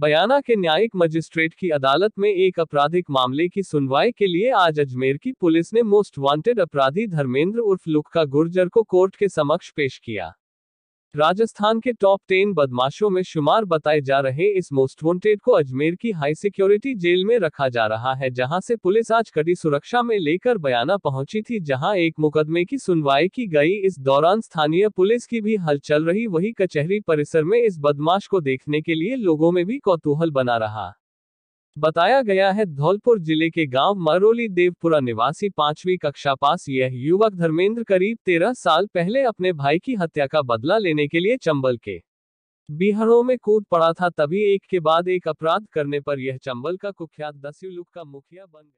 बयाना के न्यायिक मजिस्ट्रेट की अदालत में एक आपराधिक मामले की सुनवाई के लिए आज अजमेर की पुलिस ने मोस्ट वांटेड अपराधी धर्मेंद्र उर्फ लुक्का गुर्जर को कोर्ट के समक्ष पेश किया राजस्थान के टॉप टेन बदमाशों में शुमार बताए जा रहे इस मोस्ट वॉन्टेड को अजमेर की हाई सिक्योरिटी जेल में रखा जा रहा है जहां से पुलिस आज कड़ी सुरक्षा में लेकर बयाना पहुंची थी जहां एक मुकदमे की सुनवाई की गई इस दौरान स्थानीय पुलिस की भी हल चल रही वही कचहरी परिसर में इस बदमाश को देखने के लिए लोगों में भी कौतूहल बना रहा बताया गया है धौलपुर जिले के गांव मरोली देवपुरा निवासी पांचवी कक्षा पास यह युवक धर्मेंद्र करीब तेरह साल पहले अपने भाई की हत्या का बदला लेने के लिए चंबल के बिहारों में कूद पड़ा था तभी एक के बाद एक अपराध करने पर यह चंबल का कुख्यात दस्यु लुक का मुखिया बन गया